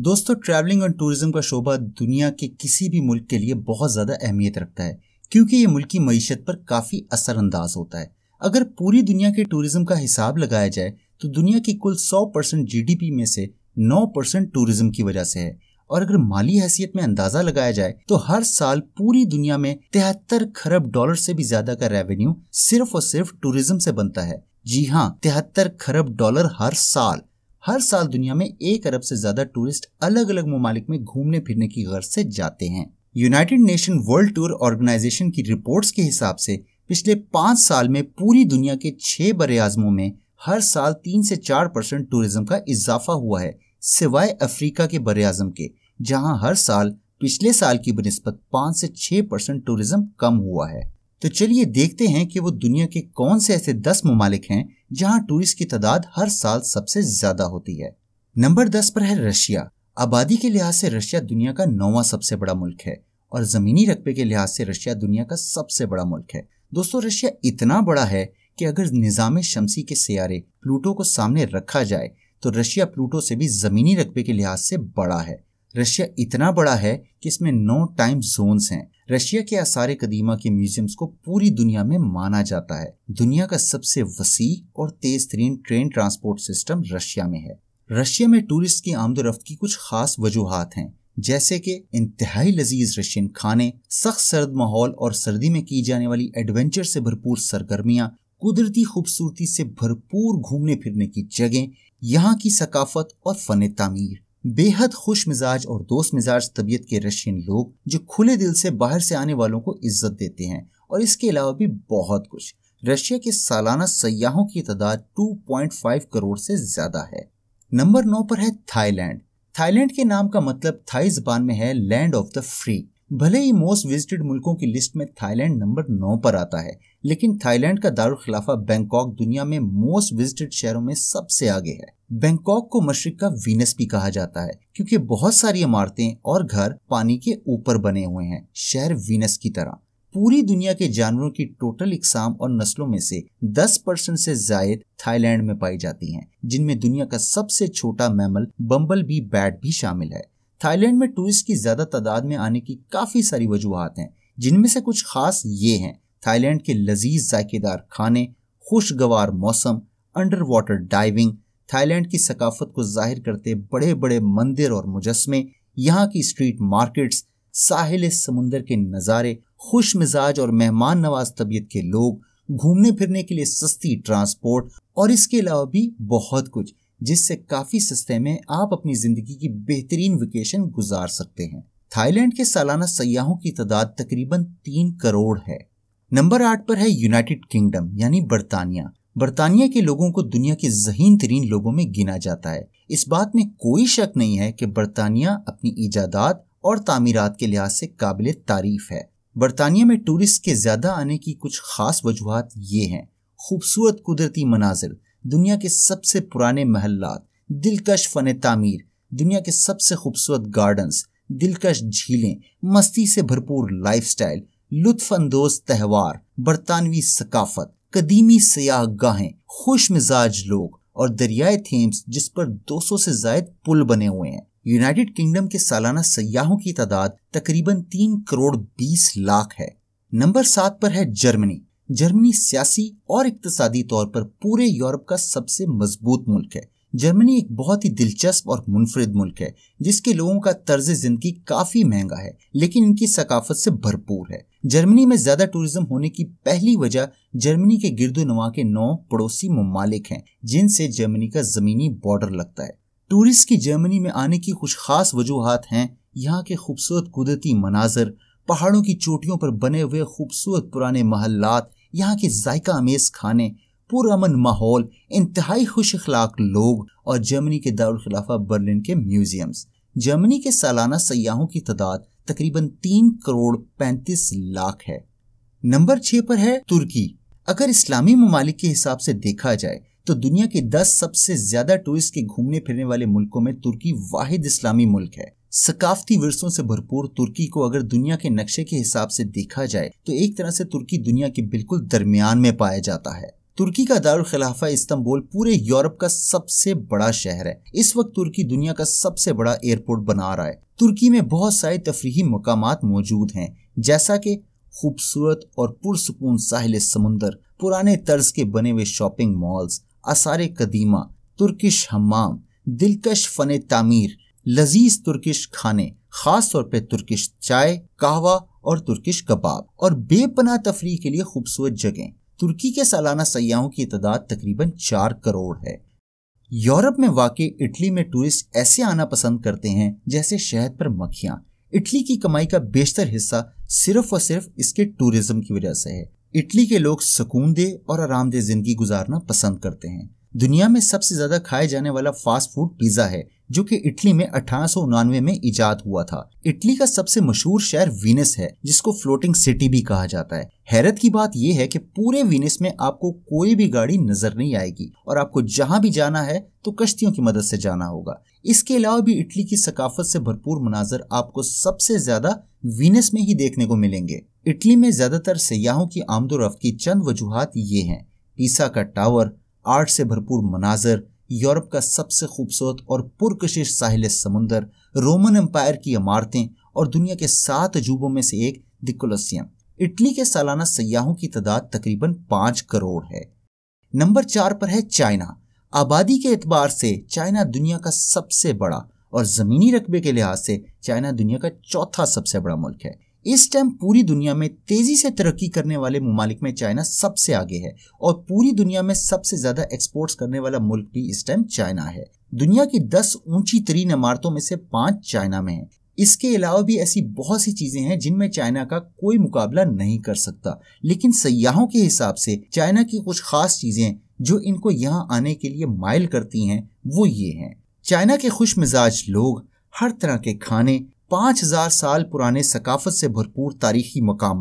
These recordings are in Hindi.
दोस्तों ट्रैवलिंग और टूरिज्म का शोबा दुनिया के किसी भी मुल्क के लिए बहुत ज़्यादा अहमियत रखता है क्योंकि ये मुल्क की मीशत पर काफ़ी असरअंदाज होता है अगर पूरी दुनिया के टूरिज्म का हिसाब लगाया जाए तो दुनिया की कुल 100 परसेंट जी में से 9 परसेंट टूरिज्म की वजह से है और अगर माली हैसियत में अंदाजा लगाया जाए तो हर साल पूरी दुनिया में तिहत्तर खरब डॉलर से भी ज्यादा का रेवेन्यू सिर्फ और सिर्फ टूरिज्म से बनता है जी हाँ तिहत्तर खरब डॉलर हर साल हर साल दुनिया में एक अरब से ज्यादा टूरिस्ट अलग अलग ममालिक में घूमने फिरने की गर्ज से जाते हैं United Nation World Tour Organization की रिपोर्ट्स के हिसाब से पिछले पाँच साल में पूरी दुनिया के छह बड़े आजमों में हर साल तीन से चार परसेंट टूरिज्म का इजाफा हुआ है सिवाय अफ्रीका के बड़े आजम के जहाँ हर साल पिछले साल की बनस्पत पाँच से छह परसेंट टूरिज्म कम हुआ है तो चलिए देखते हैं कि वो दुनिया के कौन से ऐसे दस ममालिक हैं जहां टूरिस्ट की तादाद हर साल सबसे ज्यादा होती है नंबर दस पर है रशिया आबादी के लिहाज से रशिया दुनिया का नौवा सबसे बड़ा मुल्क है और जमीनी रकबे के लिहाज से रशिया दुनिया का सबसे बड़ा मुल्क है दोस्तों रशिया इतना बड़ा है कि अगर निज़ाम शमसी के सियारे प्लूटो को सामने रखा जाए तो रशिया प्लूटो से भी ज़मीनी रकबे के लिहाज से बड़ा है रशिया इतना बड़ा है कि इसमें नौ टाइम जोन्स हैं रशिया के आसार कदीमा के म्यूजियम्स को पूरी दुनिया में माना जाता है दुनिया का सबसे वसी और तेज तरीन ट्रेन ट्रांसपोर्ट सिस्टम रशिया में है रशिया में टूरिस्ट की आमदोरफ्त की कुछ खास वजूहत हैं जैसे कि इंतहाई लजीज रशियन खाने सख्त सर्द माहौल और सर्दी में की जाने वाली एडवेंचर से भरपूर सरगर्मियाँ कुदरती खूबसूरती से भरपूर घूमने फिरने की जगह यहाँ की सकाफत और फन तमीर बेहद खुश मिजाज और दोस्त मिजाज तबीयत के रशियन लोग जो खुले दिल से बाहर से आने वालों को इज्जत देते हैं और इसके अलावा भी बहुत कुछ रशिया के सालाना सयाहों की तादाद 2.5 करोड़ से ज्यादा है नंबर नौ पर है थाईलैंड थाईलैंड के नाम का मतलब थाई जबान में है लैंड ऑफ द फ्री भले ही मोस्ट विजिटेड मुल्कों की लिस्ट में थाईलैंड नंबर नौ पर आता है लेकिन थाईलैंड का खिलाफा बैंकॉक दुनिया में मोस्ट विजिटेड शहरों में सबसे आगे है बैंकॉक को मशरक का वीनस भी कहा जाता है क्योंकि बहुत सारी इमारतें और घर पानी के ऊपर बने हुए हैं शहर वीनस की तरह पूरी दुनिया के जानवरों की टोटल इकसाम और नस्लों में से 10 परसेंट से जायद थाईलैंड में पाई जाती हैं, जिनमें दुनिया का सबसे छोटा मैमल बम्बल बी बैट भी शामिल है थाईलैंड में टूरिस्ट की ज्यादा तादाद में आने की काफी सारी वजूहत हैं जिनमें से कुछ खास ये हैं थाईलैंड के लजीज जायकेदार खाने खुशगवार मौसम अंडर वाटर डाइविंग थाईलैंड की सकाफत को जाहिर करते बड़े बड़े मंदिर और मुजस्मे यहाँ की स्ट्रीट मार्केट्स साहिल समुंदर के नज़ारे खुश मिजाज और मेहमान नवाज तबीयत के लोग घूमने फिरने के लिए सस्ती ट्रांसपोर्ट और इसके अलावा भी बहुत कुछ जिससे काफ़ी सस्ते में आप अपनी ज़िंदगी की बेहतरीन वेकेशन गुजार सकते हैं थाईलैंड के सालाना सयाहों की तादाद तकरीबन तीन करोड़ है नंबर आठ पर है यूनाइटेड किंगडम यानी बर्तानिया बर्तानिया के लोगों को दुनिया के जहीन तरीन लोगों में गिना जाता है इस बात में कोई शक नहीं है कि बर्तानिया अपनी ईजादात और तामीरात के लिहाज से काबिल तारीफ है बर्तानिया में टूरिस्ट के ज़्यादा आने की कुछ ख़ास वजूहत ये हैं खूबसूरत कुदरती मनाजिर दुनिया के सबसे पुराने महल्लात दिलकश फ़न तामीर दुनिया के सबसे खूबसूरत गार्डन्स दिलकश झीलें मस्ती से भरपूर लाइफ स्टाइल अंदोज त्यौहार बरतानवी सकाफत कदीमी सयाह गाहें खुश मिजाज लोग और दरियाए थेम्स जिस पर 200 से जायद पुल बने हुए हैं यूनाइटेड किंगडम के सालाना सयाहों की तादाद तकरीबन तीन करोड़ बीस लाख है नंबर सात पर है जर्मनी जर्मनी सियासी और इकतसादी तौर पर पूरे यूरोप का सबसे मजबूत मुल्क है जर्मनी एक बहुत ही दिलचस्प और मुनफरद मुल्क है जिसके लोगों का तर्ज जिंदगी काफ़ी महंगा है लेकिन इनकी सकाफत से भरपूर है जर्मनी में ज़्यादा टूरिज्म होने की पहली वजह जर्मनी के नवा के नौ पड़ोसी ममालिक हैं जिनसे जर्मनी का ज़मीनी बॉर्डर लगता है टूरिस्ट की जर्मनी में आने की कुछ खास वजूहत हैं यहाँ के खूबसूरत कुदरती मनाजर पहाड़ों की चोटियों पर बने हुए खूबसूरत पुराने महल्लात यहाँ के जायका अमेज खाने पुरमन माहौल इंतहाई खुश अखलाक लोग और जर्मनी के दारखिलाफा बर्लिन के म्यूजियम्स जर्मनी के सालाना सयाहों की तादाद तकरीबन तीन करोड़ पैंतीस लाख है नंबर छह पर है तुर्की अगर इस्लामी ममालिक के हिसाब से देखा जाए तो दुनिया के दस सबसे ज्यादा टूरिस्ट के घूमने फिरने वाले मुल्कों में तुर्की वाहिद इस्लामी मुल्क है सकाफती वर्षों से भरपूर तुर्की को अगर दुनिया के नक्शे के हिसाब से देखा जाए तो एक तरह से तुर्की दुनिया के बिल्कुल दरमियान में पाया जाता है तुर्की का खिलाफा इस्तांबुल पूरे यूरोप का सबसे बड़ा शहर है इस वक्त तुर्की दुनिया का सबसे बड़ा एयरपोर्ट बना रहा है तुर्की में बहुत सारे तफरीही मकाम मौजूद हैं जैसा कि खूबसूरत और पुरसकून साहिल समुंदर पुराने तर्ज के बने हुए शॉपिंग मॉल्स आसार कदीमा तुर्किश हमाम दिलकश फन तामीर लजीज तुर्किश खाने खास तौर पर तुर्किश चाय कहवा और तुर्किश कबाब और बेपना तफरी के लिए खूबसूरत जगह तुर्की के सालाना सयाहों की तादाद तकरीबन चार करोड़ है यूरोप में वाकई इटली में टूरिस्ट ऐसे आना पसंद करते हैं जैसे शहद पर मक्खियां इटली की कमाई का बेशतर हिस्सा सिर्फ और सिर्फ इसके टूरिज्म की वजह से है इटली के लोग सुकून दे और आरामदेह जिंदगी गुजारना पसंद करते हैं दुनिया में सबसे ज्यादा खाए जाने वाला फास्ट फूड पिज्जा है जो कि इटली में अठारह में इजाद हुआ था इटली का सबसे मशहूर शहर वीनस है जिसको फ्लोटिंग सिटी भी कहा जाता है हैरत की बात यह है कि पूरे वीनस में आपको कोई भी गाड़ी नजर नहीं आएगी और आपको जहां भी जाना है तो कश्तियों की मदद से जाना होगा इसके अलावा भी इटली की सकाफत से भरपूर मनाजर आपको सबसे ज्यादा वीनस में ही देखने को मिलेंगे इटली में ज्यादातर सयाहों की आमदोरफ्त की चंद वजूहत ये हैं पीसा का टावर आर्ट से भरपूर मनाजर यूरोप का सबसे खूबसूरत और पुरकशिश साहिल समुंदर रोमन एम्पायर की इमारतें और दुनिया के सात अजूबों में से एक दिकोलसियम इटली के सालाना सयाहों की तादाद तकरीबन पांच करोड़ है नंबर चार पर है चाइना आबादी के एतबार से चाइना दुनिया का सबसे बड़ा और ज़मीनी रकबे के लिहाज से चाइना दुनिया का चौथा सबसे बड़ा मुल्क है इस टाइम पूरी दुनिया में तेजी से तरक्की करने वाले ममालिक में चाइना सबसे आगे है और पूरी दुनिया में सबसे ज्यादा एक्सपोर्ट्स करने वाला मुल्क भी इस टाइम चाइना है दुनिया की दस ऊंची तरीन इमारतों में से पांच चाइना में है इसके अलावा भी ऐसी बहुत सी चीजें हैं जिनमें चाइना का कोई मुकाबला नहीं कर सकता लेकिन सयाहों के हिसाब से चाइना की कुछ खास चीजें जो इनको यहाँ आने के लिए माइल करती हैं वो ये हैं चाइना के खुश मिजाज लोग हर तरह के खाने पांच हजार साल पुराने सकाफत से भरपूर तारीखी मकाम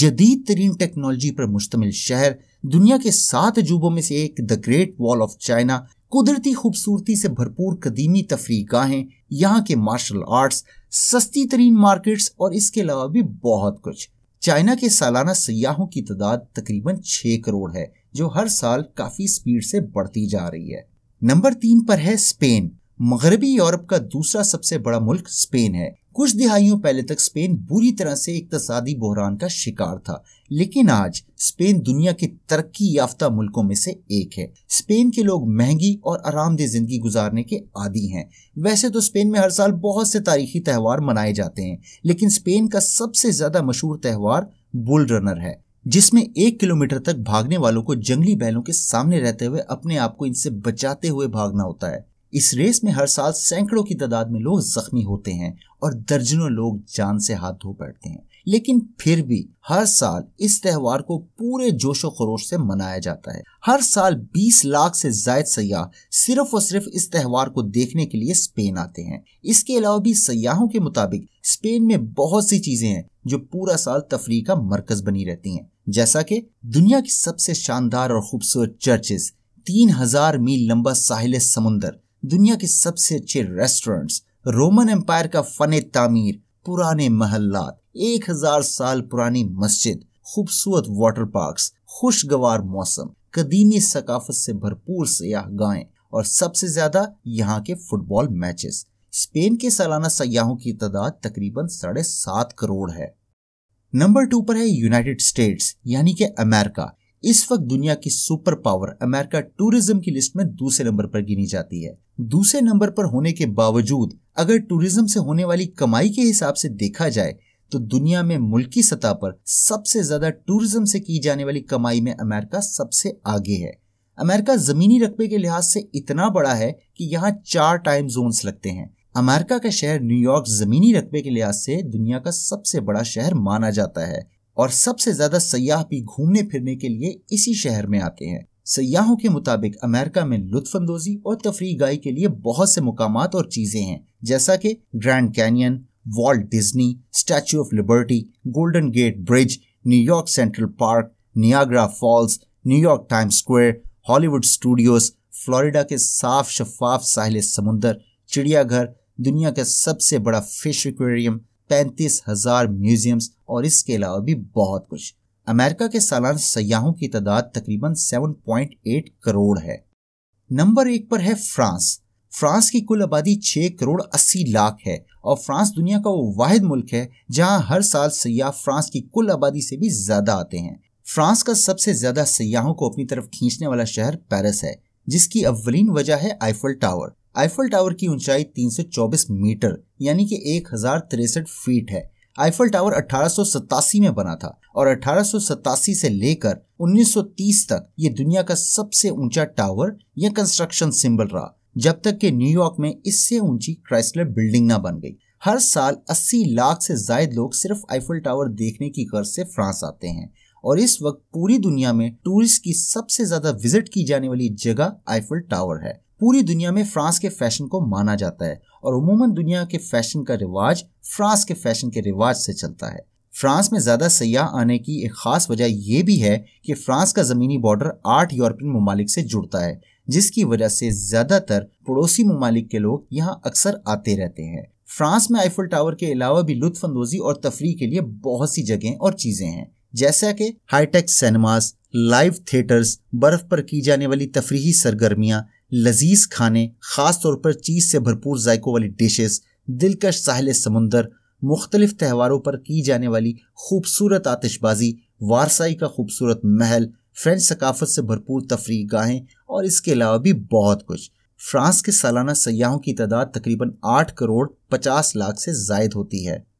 जदीद तरीन टेक्नोलॉजी पर मुश्तमिल शहर दुनिया के सात अजूबों में से एक the Great Wall of China कुदरती खूबसूरती से भरपूर कदीमी तफरी गाहें यहाँ के मार्शल आर्ट्स सस्ती तरीन मार्केट्स और इसके अलावा भी बहुत कुछ चाइना के सालाना सयाहों की तादाद तकरीबन छह करोड़ है जो हर साल काफ़ी स्पीड से बढ़ती जा रही है नंबर तीन पर है स्पेन मगरबी यूरोप का दूसरा सबसे बड़ा मुल्क स्पेन है कुछ दिहाइयों पहले तक स्पेन बुरी तरह से इकतसादी बहरान का शिकार था लेकिन आज स्पेन दुनिया के तरक्की याफ्ता मुल्कों में से एक है स्पेन के लोग महंगी और आरामदेह जिंदगी गुजारने के आदि हैं वैसे तो स्पेन में हर साल बहुत से तारीखी त्यौहार मनाए जाते हैं लेकिन स्पेन का सबसे ज्यादा मशहूर त्यौहार बुल रनर है जिसमें एक किलोमीटर तक भागने वालों को जंगली बैलों के सामने रहते हुए अपने आप को इनसे बचाते हुए भागना होता है इस रेस में हर साल सैकड़ों की तादाद में लोग जख्मी होते हैं और दर्जनों लोग जान से हाथ धो बैठते हैं लेकिन फिर भी हर साल इस त्यौहार को पूरे जोशो खरोश से मनाया जाता है हर साल 20 लाख से जायद सयाह सिर्फ और सिर्फ इस त्यौहार को देखने के लिए स्पेन आते हैं इसके अलावा भी सयाहों के मुताबिक स्पेन में बहुत सी चीजें हैं जो पूरा साल तफरी का मरकज बनी रहती हैं जैसा कि दुनिया की सबसे शानदार और खूबसूरत चर्चेस तीन हजार मील लंबा साहिल समुन्दर दुनिया के सबसे अच्छे रेस्टोरेंट्स रोमन एम्पायर का फने तामीर पुराने महल्लात एक हजार साल पुरानी मस्जिद खूबसूरत वाटर पार्क खुशगवार मौसम कदीमी सकाफत से भरपूर सयाह गायें और सबसे ज्यादा यहाँ के फुटबॉल मैचेस स्पेन के सालाना सयाहों की तादाद तकरीबन साढ़े सात करोड़ है नंबर टू पर है यूनाइटेड स्टेट्स यानी कि अमेरिका इस वक्त दुनिया की सुपर पावर अमेरिका टूरिज्म की लिस्ट में दूसरे नंबर पर गिनी जाती है दूसरे नंबर पर होने के बावजूद अगर टूरिज्म से होने वाली कमाई के हिसाब से देखा जाए तो दुनिया में मुल्की सतह पर सबसे ज्यादा टूरिज्म से की जाने वाली कमाई में अमेरिका सबसे आगे है अमेरिका जमीनी रकबे के लिहाज से इतना बड़ा है कि यहाँ चार टाइम जोन लगते हैं अमेरिका का शहर न्यूयॉर्क जमीनी रकबे के लिहाज से दुनिया का सबसे बड़ा शहर माना जाता है और सबसे ज्यादा सयाह भी घूमने फिरने के लिए इसी शहर में आते हैं सयाहों के मुताबिक अमेरिका में लुत्फानंदोजी और तफरी गाई के लिए बहुत से मुकाम और चीजें हैं जैसा कि Grand Canyon Walt Disney statue of liberty Golden Gate Bridge New York Central Park Niagara Falls New York Times Square Hollywood Studios Florida के साफ शफाफ साहिल समुंदर चिड़ियाघर दुनिया का सबसे बड़ा फिश एक्वेरियम पैंतीस हजार म्यूजियम्स और इसके अलावा भी बहुत कुछ अमेरिका के सालाना सयाहों की तादाद तकरीबन 7.8 करोड़ है नंबर एक पर है फ्रांस फ्रांस की कुल आबादी 6 करोड़ 80 लाख है और फ्रांस दुनिया का वो वाहिद मुल्क है जहां हर साल सयाह फ्रांस की कुल आबादी से भी ज्यादा आते हैं फ्रांस का सबसे ज्यादा सयाहों को अपनी तरफ खींचने वाला शहर पेरिस है जिसकी अव्वलीन वजह है आइफल टावर आईफल टावर की ऊंचाई 324 मीटर यानी कि एक फीट है आईफल टावर अठारह में बना था और अठारह से लेकर 1930 तक ये दुनिया का सबसे ऊंचा टावर या कंस्ट्रक्शन सिंबल रहा जब तक कि न्यूयॉर्क में इससे ऊंची क्राइसलर बिल्डिंग ना बन गई हर साल 80 लाख से जायद लोग सिर्फ आईफल टावर देखने की गर्ज से फ्रांस आते हैं और इस वक्त पूरी दुनिया में टूरिस्ट की सबसे ज्यादा विजिट की जाने वाली जगह आईफल टावर है पूरी दुनिया में फ्रांस के फैशन को माना जाता है और उमूमन दुनिया के फैशन का रिवाज फ्रांस के फैशन के रिवाज से चलता है फ्रांस में ज़्यादा सयाह आने की एक ख़ास वजह यह भी है कि फ्रांस का ज़मीनी बॉर्डर आठ यूरोपियन ममालिक से जुड़ता है जिसकी वजह से ज़्यादातर पड़ोसी ममालिक के लोग यहाँ अक्सर आते रहते हैं फ्रांस में आईफल टावर के अलावा भी लुत्फानंदोजी और तफरी के लिए बहुत सी जगह और चीज़ें हैं जैसा कि हाईटेक सिनेमास लाइव थिएटर्स बर्फ पर की जाने वाली तफरी सरगर्मियां लजीज खाने ख़ास तौर पर चीज़ से भरपूर जायकों वाली डिशेस दिलकश साहिल समुंदर मुख्तलिफ त्यौहारों पर की जाने वाली खूबसूरत आतिशबाजी वारसाई का खूबसूरत महल फ्रेंच सकाफत से भरपूर तफरी गाहें और इसके अलावा भी बहुत कुछ फ्रांस के सालाना सयाहों की तादाद तकरीबन आठ करोड़ पचास लाख से जायद होती है